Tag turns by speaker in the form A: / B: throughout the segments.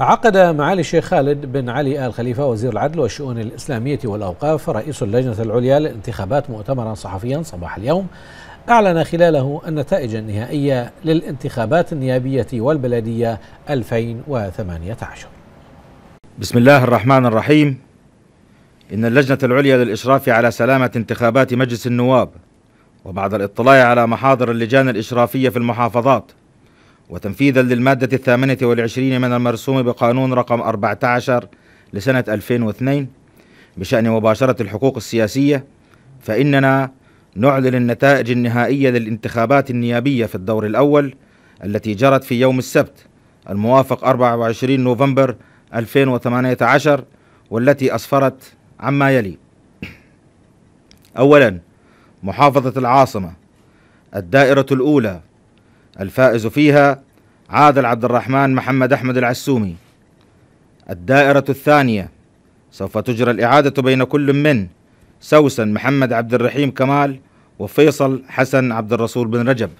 A: عقد معالي الشيخ خالد بن علي آل خليفة وزير العدل والشؤون الإسلامية والأوقاف رئيس اللجنة العليا للانتخابات مؤتمرا صحفيا صباح اليوم أعلن خلاله النتائج النهائية للانتخابات النيابية والبلدية 2018 بسم الله الرحمن الرحيم إن اللجنة العليا للإشراف على سلامة انتخابات مجلس النواب وبعد الاطلاع على محاضر اللجان الإشرافية في المحافظات وتنفيذا للمادة الثامنة والعشرين من المرسوم بقانون رقم 14 لسنة 2002 بشأن مباشرة الحقوق السياسية فإننا نعلن النتائج النهائية للانتخابات النيابية في الدور الأول التي جرت في يوم السبت الموافق 24 نوفمبر 2018 والتي أسفرت عما يلي أولا محافظة العاصمة الدائرة الأولى الفائز فيها عادل عبد الرحمن محمد أحمد العسومي الدائرة الثانية سوف تجرى الإعادة بين كل من سوسن محمد عبد الرحيم كمال وفيصل حسن عبد الرسول بن رجب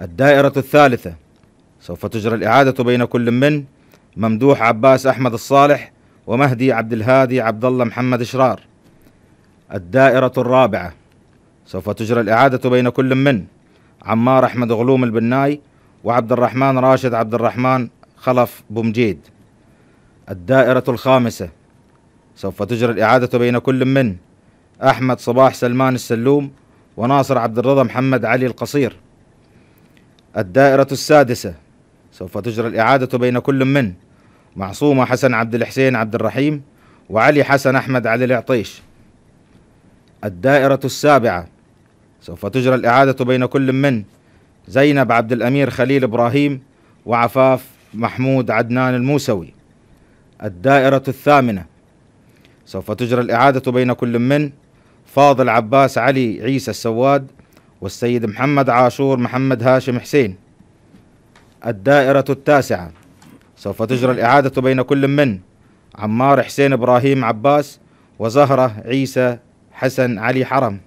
A: الدائرة الثالثة سوف تجرى الإعادة بين كل من ممدوح عباس أحمد الصالح ومهدي عبد الهادي عبد الله محمد شرار الدائرة الرابعة سوف تجرى الإعادة بين كل من عمار أحمد غلوم البناي وعبد الرحمن راشد عبد الرحمن خلف بومجيد الدائرة الخامسة سوف تجرى الإعادة بين كل من أحمد صباح سلمان السلوم وناصر عبد الرضا محمد علي القصير الدائرة السادسة سوف تجرى الإعادة بين كل من معصومة حسن عبد الحسين عبد الرحيم وعلي حسن أحمد علي العطيش الدائرة السابعة سوف تجرى الإعادة بين كل من زينب عبد الأمير خليل إبراهيم وعفاف محمود عدنان الموسوي الدائرة الثامنة سوف تجرى الإعادة بين كل من فاضل عباس علي عيسى السواد والسيد محمد عاشور محمد هاشم حسين الدائرة التاسعة سوف تجرى الإعادة بين كل من عمار حسين إبراهيم عباس وزهرة عيسى حسن علي حرم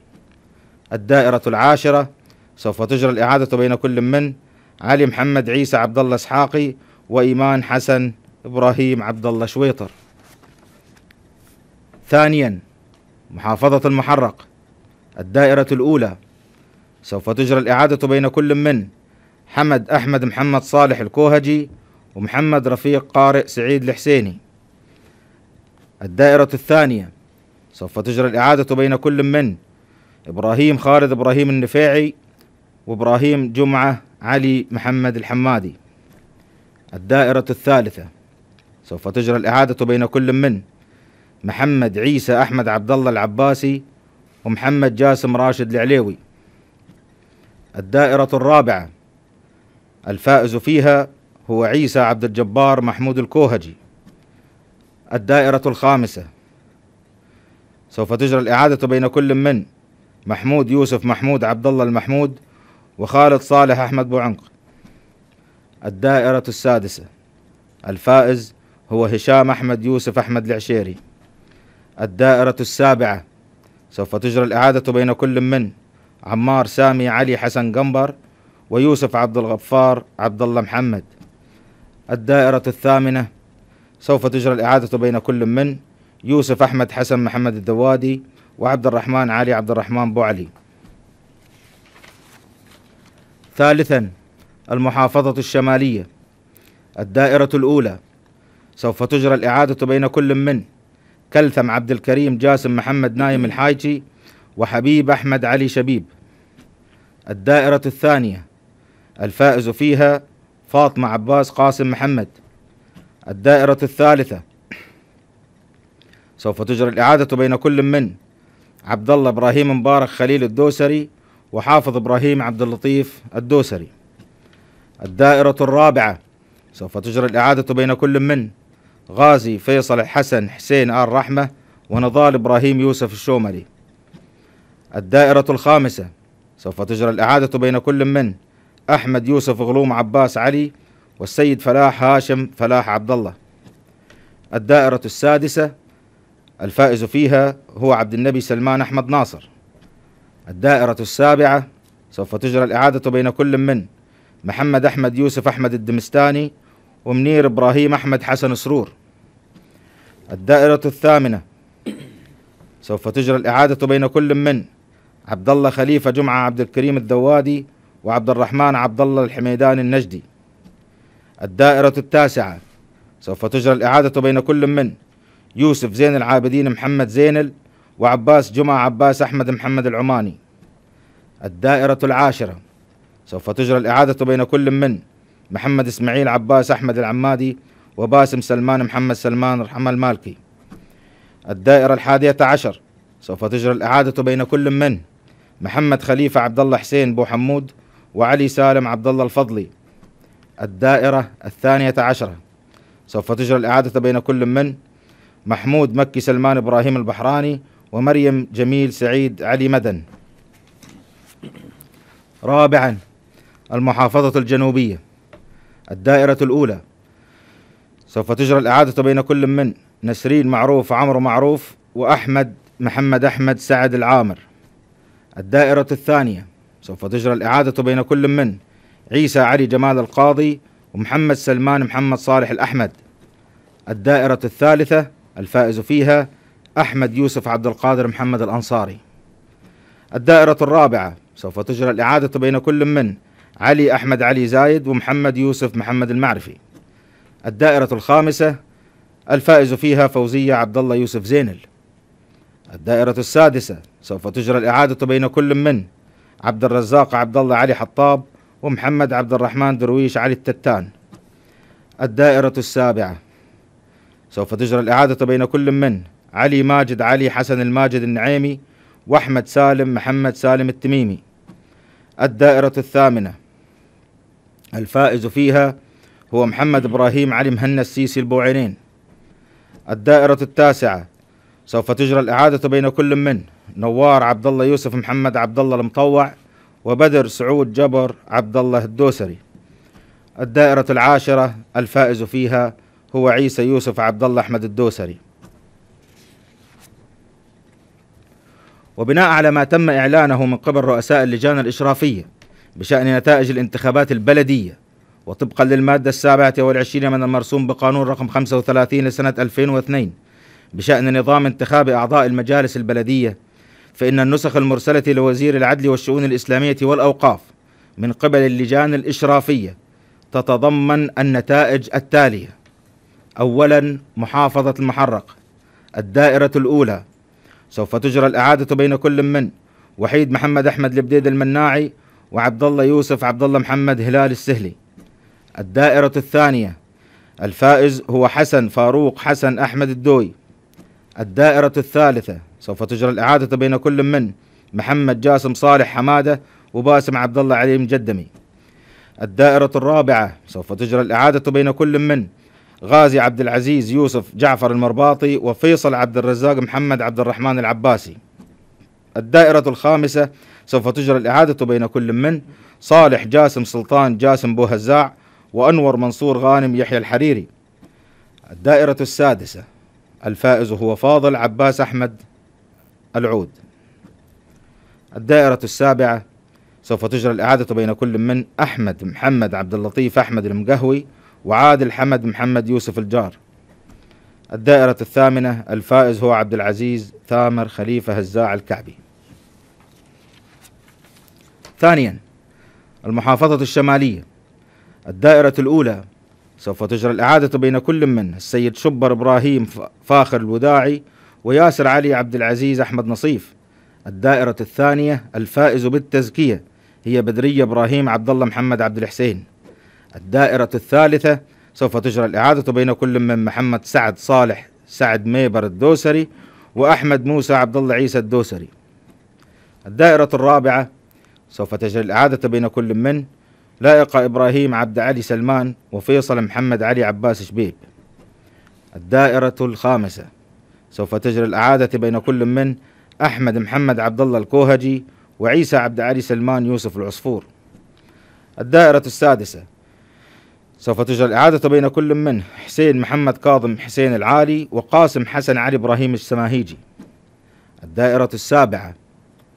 A: الدائرة العاشرة سوف تجرى الإعادة بين كل من علي محمد عيسى عبد الله إسحاقي وإيمان حسن إبراهيم عبد الله شويطر ثانيا محافظة المحرق الدائرة الأولى سوف تجرى الإعادة بين كل من حمد أحمد محمد صالح الكوهجي ومحمد رفيق قارئ سعيد الحسيني الدائرة الثانية سوف تجرى الإعادة بين كل من إبراهيم خالد إبراهيم النفاعي وإبراهيم جمعة علي محمد الحمادي الدائرة الثالثة سوف تجرى الإعادة بين كل من محمد عيسى أحمد عبد الله العباسي ومحمد جاسم راشد العليوي الدائرة الرابعة الفائز فيها هو عيسى عبد الجبار محمود الكوهجي الدائرة الخامسة سوف تجرى الإعادة بين كل من محمود يوسف محمود عبد الله المحمود وخالد صالح أحمد بوعنق الدائرة السادسة الفائز هو هشام أحمد يوسف أحمد العشيري الدائرة السابعة سوف تجرى الإعادة بين كل من عمار سامي علي حسن قنبر ويوسف عبد الغفار عبد الله محمد الدائرة الثامنة سوف تجرى الإعادة بين كل من يوسف أحمد حسن محمد الدوادي وعبد الرحمن علي عبد الرحمن بوعلي ثالثا المحافظة الشمالية الدائرة الأولى سوف تجرى الإعادة بين كل من كلثم عبد الكريم جاسم محمد نايم الحايجي وحبيب أحمد علي شبيب الدائرة الثانية الفائز فيها فاطمة عباس قاسم محمد الدائرة الثالثة سوف تجرى الإعادة بين كل من عبد الله ابراهيم مبارك خليل الدوسري وحافظ ابراهيم عبد اللطيف الدوسري الدائرة الرابعة سوف تجرى الإعادة بين كل من غازي فيصل الحسن حسين آل رحمة ونضال إبراهيم يوسف الشومري الدائرة الخامسة سوف تجرى الإعادة بين كل من أحمد يوسف غلوم عباس علي والسيد فلاح هاشم فلاح عبد الله الدائرة السادسة الفائز فيها هو عبد النبي سلمان أحمد ناصر الدائرة السابعة سوف تجرى الإعادة بين كل من محمد أحمد يوسف أحمد الدمستاني ومنير إبراهيم أحمد حسن سرور الدائرة الثامنة سوف تجرى الإعادة بين كل من عبد الله خليفة جمعة عبد الكريم الذوادي وعبد الرحمن عبد الله الحميدان النجدي الدائرة التاسعة سوف تجرى الإعادة بين كل من يوسف زين العابدين محمد زينل وعباس جمعة عباس أحمد محمد العماني الدائرة العاشرة سوف تجرى الإعادة بين كل من محمد إسماعيل عباس أحمد العمادي وباسم سلمان محمد سلمان رحمة المالكي الدائرة الحادية عشر سوف تجرى الإعادة بين كل من محمد خليفة عبد الله حسين بو حمود وعلي سالم عبد الله الفضلي الدائرة الثانية عشرة سوف تجرى الإعادة بين كل من محمود مكي سلمان إبراهيم البحراني ومريم جميل سعيد علي مدن رابعا المحافظة الجنوبية الدائرة الأولى سوف تجرى الإعادة بين كل من نسرين معروف عمرو معروف وأحمد محمد أحمد سعد العامر الدائرة الثانية سوف تجرى الإعادة بين كل من عيسى علي جمال القاضي ومحمد سلمان محمد صالح الأحمد الدائرة الثالثة الفائز فيها أحمد يوسف عبد القادر محمد الأنصاري الدائرة الرابعة سوف تجرى الإعادة بين كل من علي أحمد علي زايد ومحمد يوسف محمد المعرفي الدائرة الخامسة الفائز فيها فوزية عبد الله يوسف زينل الدائرة السادسة سوف تجرى الإعادة بين كل من عبد الرزاق عبد الله علي حطاب ومحمد عبد الرحمن درويش علي التتان الدائرة السابعة سوف تجرى الإعادة بين كل من علي ماجد علي حسن الماجد النعيمي وأحمد سالم محمد سالم التميمي الدائرة الثامنة الفائز فيها هو محمد إبراهيم علي مهنا السيسي البوعينين الدائرة التاسعة سوف تجرى الإعادة بين كل من نوار عبد الله يوسف محمد عبد الله المطوع وبدر سعود جبر عبد الله الدوسري الدائرة العاشرة الفائز فيها هو عيسى يوسف عبد الله أحمد الدوسري وبناء على ما تم إعلانه من قبل رؤساء اللجان الإشرافية بشأن نتائج الانتخابات البلدية وطبقا للمادة السابعة والعشرين من المرسوم بقانون رقم 35 لسنة 2002 بشأن نظام انتخاب أعضاء المجالس البلدية فإن النسخ المرسلة لوزير العدل والشؤون الإسلامية والأوقاف من قبل اللجان الإشرافية تتضمن النتائج التالية أولا محافظة المحرق الدائرة الأولى سوف تجرى الإعادة بين كل من وحيد محمد أحمد لبديد المناعي وعبد الله يوسف عبد الله محمد هلال السهلي الدائرة الثانية الفائز هو حسن فاروق حسن أحمد الدوي الدائرة الثالثة سوف تجرى الإعادة بين كل من محمد جاسم صالح حمادة وباسم عبد الله علي مجدمي الدائرة الرابعة سوف تجرى الإعادة بين كل من غازي عبد العزيز يوسف جعفر المرباطي وفيصل عبد الرزاق محمد عبد الرحمن العباسي الدائرة الخامسة سوف تجرى الإعادة بين كل من صالح جاسم سلطان جاسم بوهزاع وأنور منصور غانم يحيى الحريري الدائرة السادسة الفائز هو فاضل عباس أحمد العود الدائرة السابعة سوف تجرى الإعادة بين كل من أحمد محمد عبد اللطيف أحمد المقهوي وعادل حمد محمد يوسف الجار الدائرة الثامنة الفائز هو عبد العزيز ثامر خليفة هزاع الكعبي ثانيا المحافظة الشمالية الدائرة الأولى سوف تجرى الإعادة بين كل من السيد شبر إبراهيم فاخر الوداعي وياسر علي عبد العزيز أحمد نصيف الدائرة الثانية الفائز بالتزكية هي بدرية إبراهيم عبد الله محمد عبد الحسين الدائرة الثالثة سوف تجرى الإعادة بين كل من محمد سعد صالح سعد ميبر الدوسري وأحمد موسى عبد الله عيسى الدوسري الدائرة الرابعة سوف تجري الإعادة بين كل من لائق إبراهيم عبد علي سلمان وفيصل محمد علي عباس شبيب الدائرة الخامسة سوف تجري الإعادة بين كل من أحمد محمد عبد الله الكوهجي وعيسى عبد علي سلمان يوسف العصفور الدائرة السادسة سوف تجرى الإعادة بين كل منه حسين محمد كاظم حسين العالي وقاسم حسن علي إبراهيم السماهيجي الدائرة السابعة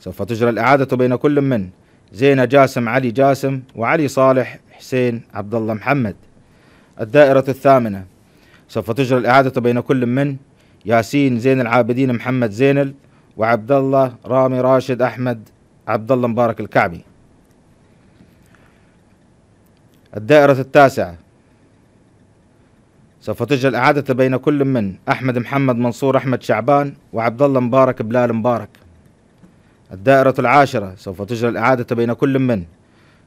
A: سوف تجرى الإعادة بين كل من زينة جاسم علي جاسم وعلي صالح حسين عبد الله محمد الدائرة الثامنة سوف تجرى الإعادة بين كل من ياسين زين العابدين محمد زينل وعبد الله رامي راشد أحمد عبد الله مبارك الكعبي الدائرة التاسعة سوف تجرى الإعادة بين كل من أحمد محمد منصور أحمد شعبان وعبد الله مبارك بلال مبارك الدائرة العاشرة سوف تجرى الإعادة بين كل من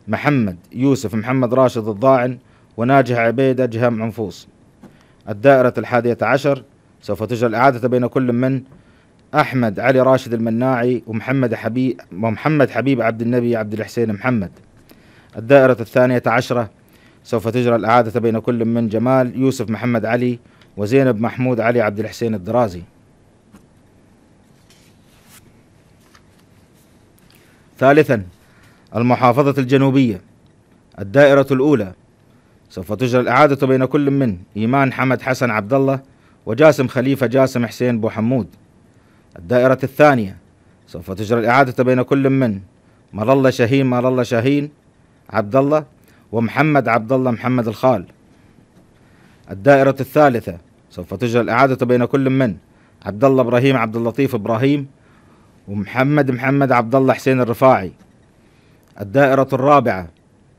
A: محمد يوسف محمد راشد الضاعن وناجح عبيدة جهام عنفوس الدائرة الحادية عشر سوف تجرى الإعادة بين كل من أحمد علي راشد المناعي ومحمد حبيب ومحمد حبيب عبد النبي عبد الحسين محمد الدائرة الثانية عشرة سوف تجرى الإعادة بين كل من جمال يوسف محمد علي وزينب محمود علي عبد الحسين الدرازي ثالثا المحافظة الجنوبية الدائرة الأولى سوف تجرى الإعادة بين كل من إيمان حمد حسن عبد الله وجاسم خليفة جاسم حسين بو حمود الدائرة الثانية سوف تجرى الإعادة بين كل من مر الله شاهين مر الله شاهين عبد الله ومحمد عبد الله محمد الخال الدائرة الثالثة سوف تجرى الإعادة بين كل من عبد الله إبراهيم عبد اللطيف إبراهيم ومحمد محمد عبد الله حسين الرفاعي الدائرة الرابعة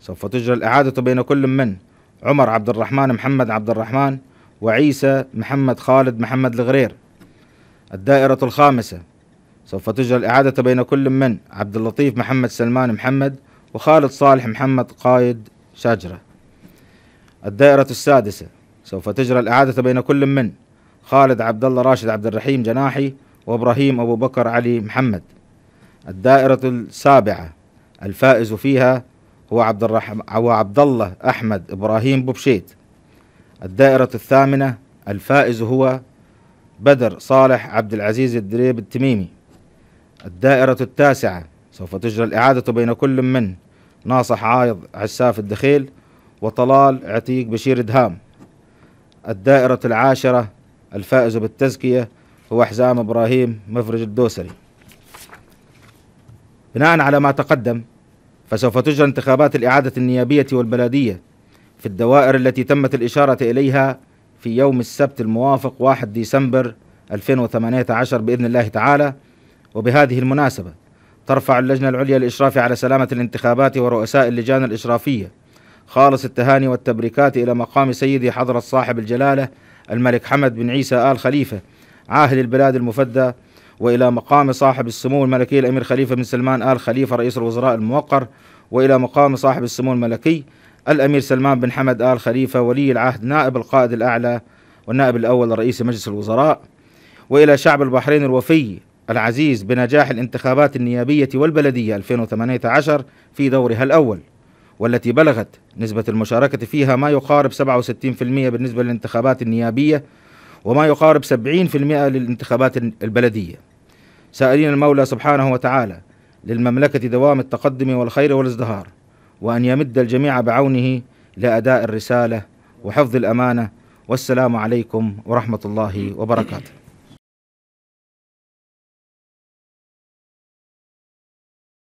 A: سوف تجرى الإعادة بين كل من عمر عبد الرحمن محمد عبد الرحمن وعيسى محمد خالد محمد الغرير الدائرة الخامسة سوف تجرى الإعادة بين كل من عبد اللطيف محمد سلمان محمد وخالد صالح محمد قائد شجرة الدائرة السادسة سوف تجرى الإعادة بين كل من خالد عبد الله راشد عبد الرحيم جناحي وإبراهيم أبو بكر علي محمد الدائرة السابعة الفائز فيها هو عبد الرحم عبد الله أحمد إبراهيم بوبشيت الدائرة الثامنة الفائز هو بدر صالح عبد العزيز الدريب التميمي الدائرة التاسعة سوف تجرى الإعادة بين كل من ناصح عايض عساف الدخيل وطلال عتيق بشير دهام الدائرة العاشرة الفائز بالتزكية هو حزام إبراهيم مفرج الدوسري بناء على ما تقدم فسوف تجرى انتخابات الإعادة النيابية والبلدية في الدوائر التي تمت الإشارة إليها في يوم السبت الموافق 1 ديسمبر 2018 بإذن الله تعالى وبهذه المناسبة ترفع اللجنة العليا للإشراف على سلامة الانتخابات ورؤساء اللجان الإشرافية خالص التهاني والتبريكات إلى مقام سيدي حضرة صاحب الجلالة الملك حمد بن عيسى آل خليفة عاهل البلاد المفدى وإلى مقام صاحب السمو الملكي الأمير خليفة بن سلمان آل خليفة رئيس الوزراء الموقر وإلى مقام صاحب السمو الملكي الأمير سلمان بن حمد آل خليفة ولي العهد نائب القائد الأعلى والنائب الأول رئيس مجلس الوزراء وإلى شعب البحرين الوفي العزيز بنجاح الانتخابات النيابية والبلدية 2018 في دورها الأول والتي بلغت نسبة المشاركة فيها ما يقارب 67% بالنسبة للانتخابات النيابية وما يقارب 70% للانتخابات البلدية سائلين المولى سبحانه وتعالى للمملكة دوام التقدم والخير والازدهار وأن يمد الجميع بعونه لأداء الرسالة وحفظ الأمانة والسلام عليكم ورحمة الله وبركاته